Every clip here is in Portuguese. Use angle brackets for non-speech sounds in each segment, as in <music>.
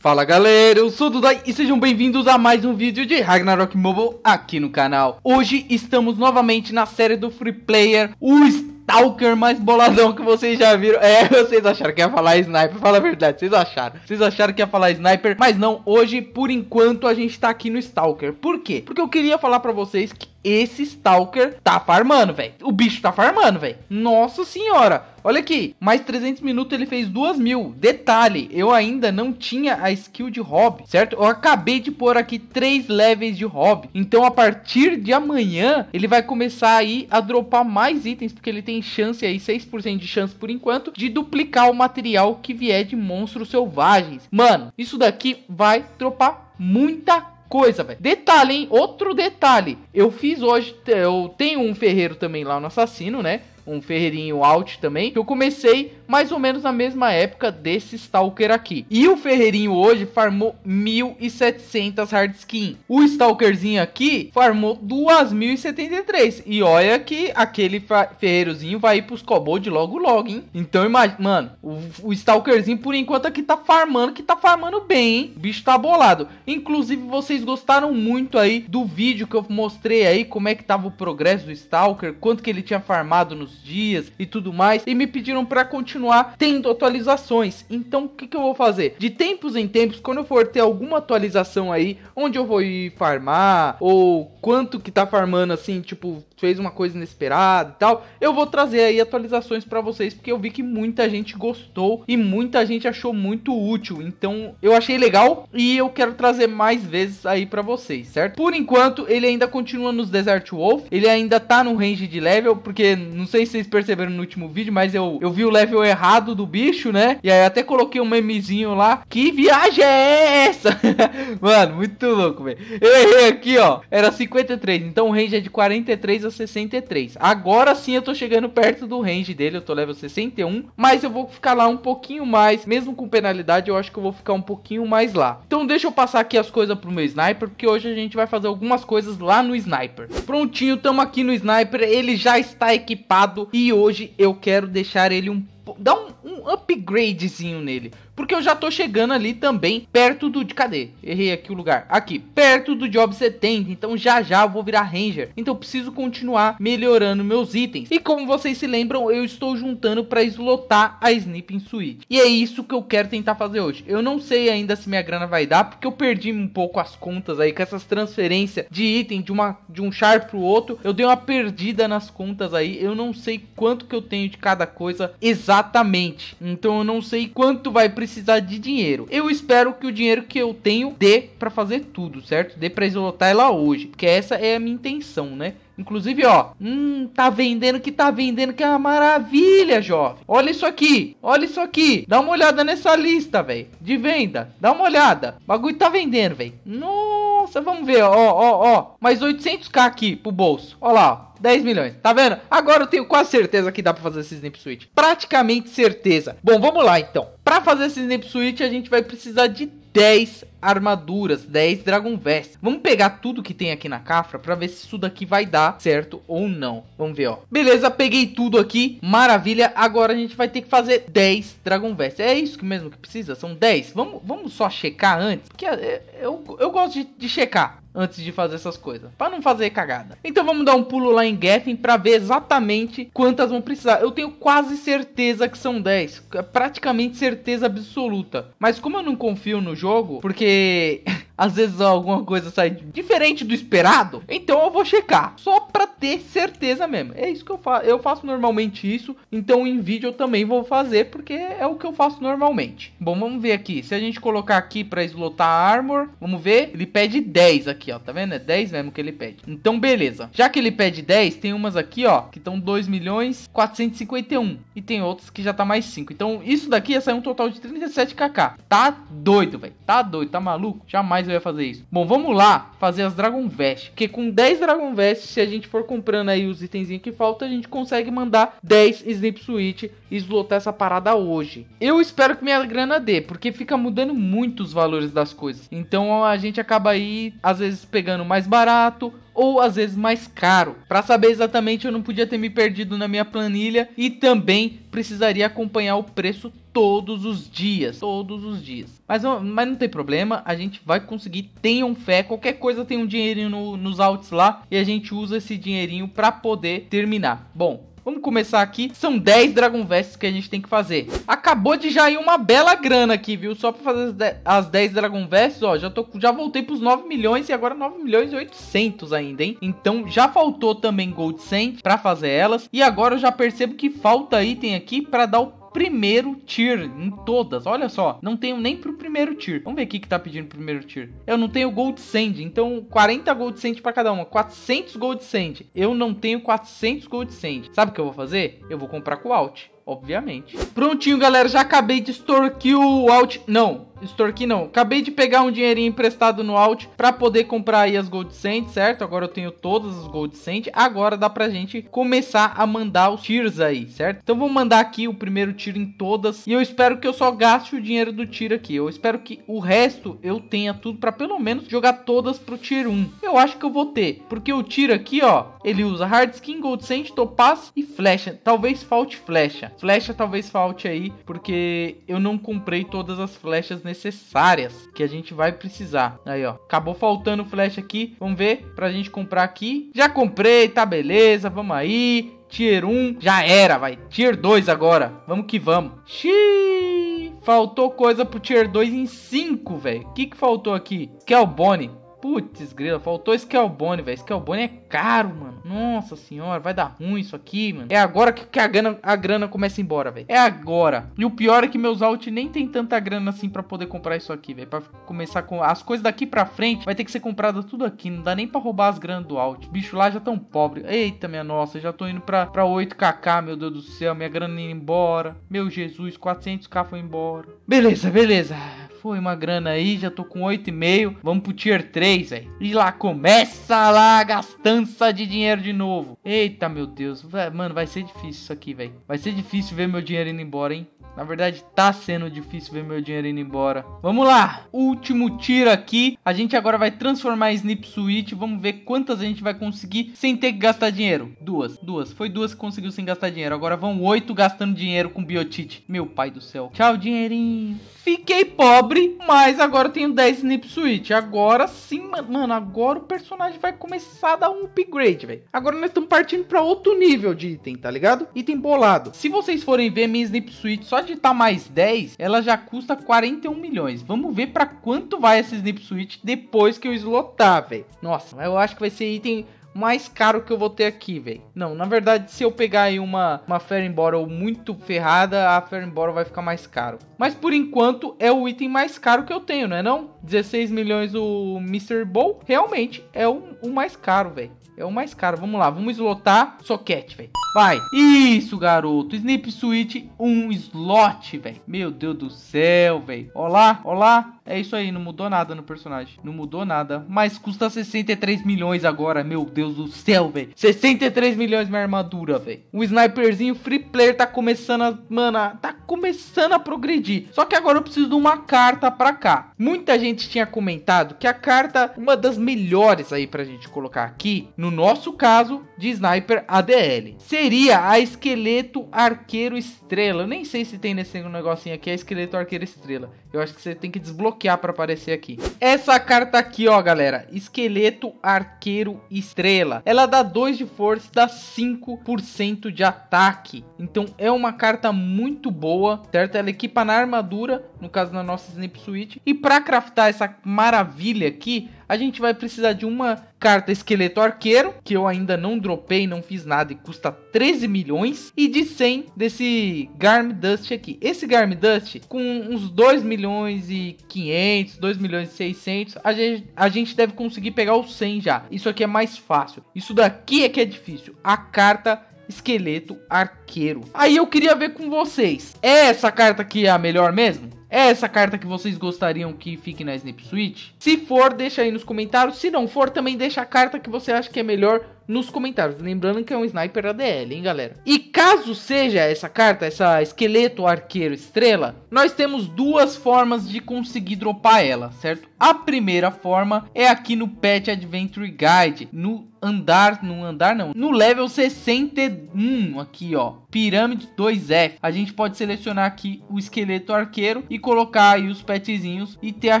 Fala galera, eu sou o Dudai e sejam bem-vindos a mais um vídeo de Ragnarok Mobile aqui no canal. Hoje estamos novamente na série do Free Player, o Stalker mais boladão que vocês já viram. É, <laughs> vocês acharam que ia falar Sniper, fala a verdade, vocês acharam. Vocês acharam que ia falar Sniper, mas não, hoje por enquanto a gente tá aqui no Stalker. Por quê? Porque eu queria falar pra vocês que esse Stalker tá farmando, velho. O bicho tá farmando, velho. Nossa senhora. Olha aqui, mais 300 minutos ele fez 2 mil. Detalhe, eu ainda não tinha a skill de hobby, certo? Eu acabei de pôr aqui 3 levels de hobby. Então a partir de amanhã, ele vai começar aí a dropar mais itens, porque ele tem chance aí, 6% de chance por enquanto, de duplicar o material que vier de monstros selvagens. Mano, isso daqui vai dropar muita coisa coisa, velho. Detalhe, hein? Outro detalhe. Eu fiz hoje, eu tenho um ferreiro também lá no assassino, né? Um ferreirinho alt também. Que eu comecei mais ou menos na mesma época desse Stalker aqui. E o Ferreirinho hoje farmou 1.700 hard skin. O Stalkerzinho aqui farmou 2.073. E olha que aquele ferreirozinho vai ir pros Cobold logo logo, hein? Então, imagina, mano, o, o Stalkerzinho por enquanto aqui é tá farmando, que tá farmando bem, hein? O bicho tá bolado. Inclusive, vocês gostaram muito aí do vídeo que eu mostrei aí, como é que tava o progresso do Stalker, quanto que ele tinha farmado nos dias e tudo mais. E me pediram pra continuar continuar tendo atualizações. Então, o que, que eu vou fazer? De tempos em tempos, quando eu for ter alguma atualização aí, onde eu vou ir farmar, ou quanto que tá farmando assim, tipo, fez uma coisa inesperada e tal, eu vou trazer aí atualizações para vocês, porque eu vi que muita gente gostou e muita gente achou muito útil. Então, eu achei legal e eu quero trazer mais vezes aí para vocês, certo? Por enquanto, ele ainda continua nos Desert Wolf, ele ainda tá no range de level, porque não sei se vocês perceberam no último vídeo, mas eu, eu vi o level errado do bicho, né? E aí até coloquei um memezinho lá. Que viagem é essa? <laughs> Mano, muito louco, velho. Eu errei aqui, ó. Era 53. Então o range é de 43 a 63. Agora sim eu tô chegando perto do range dele. Eu tô level 61. Mas eu vou ficar lá um pouquinho mais. Mesmo com penalidade, eu acho que eu vou ficar um pouquinho mais lá. Então deixa eu passar aqui as coisas pro meu sniper. Porque hoje a gente vai fazer algumas coisas lá no sniper. Prontinho, tamo aqui no sniper. Ele já está equipado. E hoje eu quero deixar ele um dá um, um upgradezinho nele. Porque eu já tô chegando ali também perto do. Cadê? Errei aqui o lugar. Aqui, perto do Job 70. Então já já eu vou virar Ranger. Então eu preciso continuar melhorando meus itens. E como vocês se lembram, eu estou juntando para eslotar a Snipping Suite. E é isso que eu quero tentar fazer hoje. Eu não sei ainda se minha grana vai dar, porque eu perdi um pouco as contas aí com essas transferências de item de, uma, de um char pro outro. Eu dei uma perdida nas contas aí. Eu não sei quanto que eu tenho de cada coisa exatamente. Então eu não sei quanto vai precisar de dinheiro. Eu espero que o dinheiro que eu tenho dê para fazer tudo, certo? Dê para esgotar ela hoje, porque essa é a minha intenção, né? Inclusive, ó, hum, tá vendendo que tá vendendo que é uma maravilha, jovem. Olha isso aqui, olha isso aqui. Dá uma olhada nessa lista, velho, de venda. Dá uma olhada. O bagulho tá vendendo, velho. Nossa, vamos ver, ó, ó, ó. Mais 800k aqui pro bolso. Ó lá, ó. 10 milhões, tá vendo? Agora eu tenho quase certeza que dá pra fazer esse Snip Switch. Praticamente certeza. Bom, vamos lá então. Pra fazer esse Snip Switch, a gente vai precisar de 10 armaduras, 10 Dragon Vest. Vamos pegar tudo que tem aqui na cafra para ver se isso daqui vai dar certo ou não. Vamos ver, ó. Beleza, peguei tudo aqui. Maravilha. Agora a gente vai ter que fazer 10 Dragon Vest. É isso mesmo que precisa? São 10? Vamos, vamos só checar antes, porque é, eu, eu gosto de, de checar antes de fazer essas coisas, para não fazer cagada. Então vamos dar um pulo lá em Geffen para ver exatamente quantas vão precisar. Eu tenho quase certeza que são 10, praticamente certeza absoluta. Mas como eu não confio no jogo, porque às vezes alguma coisa sai diferente do esperado, então eu vou checar, só para ter certeza mesmo. É isso que eu faço, eu faço normalmente isso, então em vídeo eu também vou fazer, porque é o que eu faço normalmente. Bom, vamos ver aqui, se a gente colocar aqui para slotar a armor, vamos ver, ele pede 10 aqui, ó, tá vendo? É 10 mesmo que ele pede. Então beleza, já que ele pede 10, tem umas aqui, ó, que estão 2 milhões 451, e tem outras que já tá mais 5, então isso daqui ia sair um total de 37kk, tá doido, velho, tá doido, tá maluco? Jamais eu ia fazer isso. Bom, vamos lá fazer as Dragon Vest. Que com 10 Dragon Vest, se a gente for comprando aí os itenzinhos que falta, a gente consegue mandar 10 Snip Switch e slotar essa parada hoje. Eu espero que minha grana dê, porque fica mudando muito os valores das coisas. Então a gente acaba aí, às vezes, pegando mais barato ou às vezes mais caro. Para saber exatamente, eu não podia ter me perdido na minha planilha e também precisaria acompanhar o preço todos os dias, todos os dias. Mas, mas não tem problema, a gente vai conseguir, tenham fé, qualquer coisa tem um dinheirinho no, nos outs lá e a gente usa esse dinheirinho para poder terminar. Bom, Vamos começar aqui. São 10 Dragon Vests que a gente tem que fazer. Acabou de já ir uma bela grana aqui, viu? Só pra fazer as 10 Dragon Vests, ó. Já, tô, já voltei pros 9 milhões e agora 9 milhões e 800 ainda, hein? Então já faltou também Gold 100 pra fazer elas. E agora eu já percebo que falta item aqui pra dar o primeiro tier em todas. Olha só, não tenho nem pro primeiro tier. Vamos ver o que tá pedindo primeiro tier. Eu não tenho Gold Sand, então 40 Gold Sand para cada uma, 400 Gold Sand. Eu não tenho 400 Gold Sand. Sabe o que eu vou fazer? Eu vou comprar com Alt obviamente. Prontinho, galera, já acabei de extorquir o Alt... Não, extorquir não. Acabei de pegar um dinheirinho emprestado no Alt para poder comprar aí as Gold Cent, certo? Agora eu tenho todas as Gold Cent. Agora dá pra gente começar a mandar os tiros aí, certo? Então vou mandar aqui o primeiro tiro em todas. E eu espero que eu só gaste o dinheiro do tiro aqui. Eu espero que o resto eu tenha tudo para pelo menos jogar todas pro tier 1. Eu acho que eu vou ter, porque o tiro aqui, ó, ele usa Hard Skin, Gold Cent, Topaz e Flecha. Talvez falte Flecha. Flecha talvez falte aí, porque eu não comprei todas as flechas necessárias que a gente vai precisar. Aí, ó. Acabou faltando flecha aqui. Vamos ver pra gente comprar aqui. Já comprei, tá beleza. Vamos aí. Tier 1 já era, vai. Tier 2 agora. Vamos que vamos. Xiii. Faltou coisa pro Tier 2 em 5, velho. O que, que faltou aqui? Skelbone. Putz, grila, faltou bone, velho. que é caro, mano. Nossa senhora, vai dar ruim isso aqui, mano. É agora que a grana, a grana começa a ir embora, velho. É agora. E o pior é que meus alt nem tem tanta grana assim para poder comprar isso aqui, velho. Pra começar com. As coisas daqui pra frente vai ter que ser comprada tudo aqui. Não dá nem pra roubar as granas do alt. Bicho lá já tão pobre. Eita, minha nossa, já tô indo pra, pra 8kk, meu Deus do céu. Minha grana indo embora. Meu Jesus, 400k foi embora. Beleza, beleza. Foi uma grana aí, já tô com 8,5. Vamos pro tier 3, velho. E lá começa lá a gastança de dinheiro de novo. Eita, meu Deus. Véio, mano, vai ser difícil isso aqui, velho. Vai ser difícil ver meu dinheiro indo embora, hein? Na verdade, tá sendo difícil ver meu dinheiro indo embora. Vamos lá! Último tiro aqui. A gente agora vai transformar em Snip Switch. Vamos ver quantas a gente vai conseguir sem ter que gastar dinheiro. Duas, duas. Foi duas que conseguiu sem gastar dinheiro. Agora vão oito gastando dinheiro com biotite. Meu pai do céu. Tchau, dinheirinho. Fiquei pobre, mas agora tenho 10 Snip Switch. Agora sim, mano. Agora o personagem vai começar a dar um upgrade, velho. Agora nós estamos partindo para outro nível de item, tá ligado? Item bolado. Se vocês forem ver minha Snip Switch só de de estar tá mais 10, ela já custa 41 milhões. Vamos ver para quanto vai esse Snip Switch depois que eu slotar, velho. Nossa, eu acho que vai ser item mais caro que eu vou ter aqui, velho. Não, na verdade, se eu pegar aí uma, uma Fairy Bottle muito ferrada, a fera Bottle vai ficar mais caro. Mas por enquanto, é o item mais caro que eu tenho, né não? 16 milhões o Mr. Bowl, realmente é o, o mais caro, velho. É o mais caro. Vamos lá, vamos slotar soquete, velho. Vai. Isso, garoto. Snip Switch, um slot, velho. Meu Deus do céu, velho. Olá, olá. É isso aí, não mudou nada no personagem. Não mudou nada. Mas custa 63 milhões agora, meu Deus do céu, velho. 63 milhões minha armadura, velho. O sniperzinho free player tá começando a. Mano, tá começando a progredir. Só que agora eu preciso de uma carta para cá. Muita gente tinha comentado que a carta, uma das melhores aí pra gente colocar aqui, no nosso caso, de Sniper ADL, seria a Esqueleto Arqueiro Estrela. Eu nem sei se tem nesse negocinho aqui a é Esqueleto Arqueiro Estrela. Eu acho que você tem que desbloquear para aparecer aqui. Essa carta aqui, ó, galera, Esqueleto Arqueiro Estrela. Ela dá 2 de força, dá 5% de ataque. Então é uma carta muito boa boa, certo? Ela equipa na armadura, no caso na nossa Snip Switch. E para craftar essa maravilha aqui, a gente vai precisar de uma carta esqueleto arqueiro, que eu ainda não dropei, não fiz nada e custa 13 milhões, e de 100 desse Garm Dust aqui. Esse Garm Dust, com uns 2 milhões e 500, 2 milhões e 600, a gente, a gente deve conseguir pegar o 100 já. Isso aqui é mais fácil. Isso daqui é que é difícil. A carta esqueleto arqueiro. Aí eu queria ver com vocês. É essa carta aqui é a melhor mesmo? É essa carta que vocês gostariam que fique na Snip Switch? Se for, deixa aí nos comentários. Se não for, também deixa a carta que você acha que é melhor nos comentários. Lembrando que é um sniper ADL, hein, galera? E caso seja essa carta, essa esqueleto arqueiro estrela, nós temos duas formas de conseguir dropar ela, certo? A primeira forma é aqui no Pet Adventure Guide, no andar, no andar não, no level 61 aqui, ó, pirâmide 2F. A gente pode selecionar aqui o esqueleto arqueiro e colocar aí os petzinhos e ter a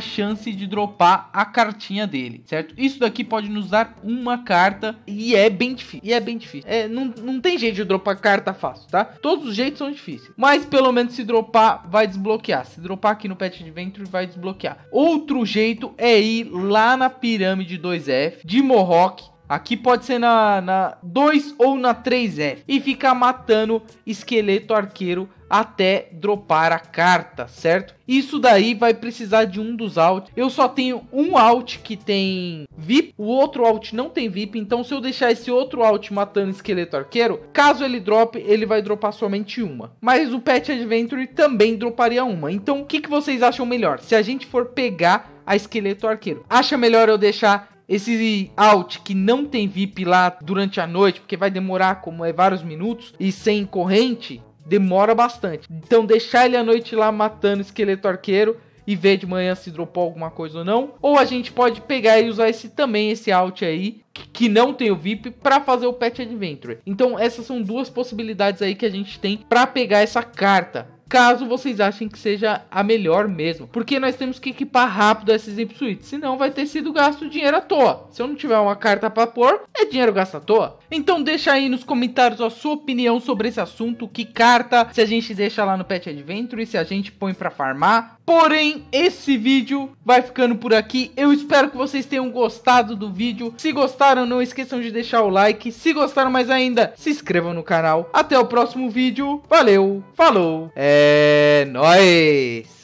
chance de dropar a cartinha dele, certo? Isso daqui pode nos dar uma carta e é bem difícil. E é bem difícil. É, não, não tem jeito de dropar carta fácil, tá? Todos os jeitos são difíceis. Mas pelo menos se dropar, vai desbloquear. Se dropar aqui no Pet Adventure, vai desbloquear. Outro jeito é ir lá na pirâmide 2F de Mohawk Aqui pode ser na, na 2 ou na 3F. E ficar matando esqueleto arqueiro até dropar a carta, certo? Isso daí vai precisar de um dos out. Eu só tenho um out que tem VIP, o outro out não tem VIP, então se eu deixar esse outro out matando esqueleto arqueiro, caso ele drop, ele vai dropar somente uma. Mas o Pet Adventure também droparia uma. Então o que, que vocês acham melhor? Se a gente for pegar a esqueleto arqueiro, acha melhor eu deixar esse out que não tem VIP lá durante a noite, porque vai demorar como é vários minutos e sem corrente, demora bastante. Então deixar ele à noite lá matando esqueleto arqueiro e ver de manhã se dropou alguma coisa ou não. Ou a gente pode pegar e usar esse também, esse alt aí, que não tem o VIP, para fazer o patch adventure. Então essas são duas possibilidades aí que a gente tem para pegar essa carta caso vocês achem que seja a melhor mesmo. Porque nós temos que equipar rápido essas Ipsuites, senão vai ter sido gasto dinheiro à toa. Se eu não tiver uma carta para pôr, é dinheiro gasto à toa. Então deixa aí nos comentários a sua opinião sobre esse assunto, que carta, se a gente deixa lá no Pet Adventure, se a gente põe para farmar, Porém, esse vídeo vai ficando por aqui. Eu espero que vocês tenham gostado do vídeo. Se gostaram, não esqueçam de deixar o like. Se gostaram mais ainda, se inscrevam no canal. Até o próximo vídeo. Valeu, falou, é nóis!